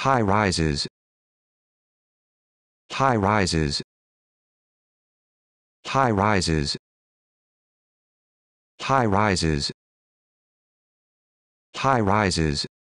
high rises high rises high rises high rises high rises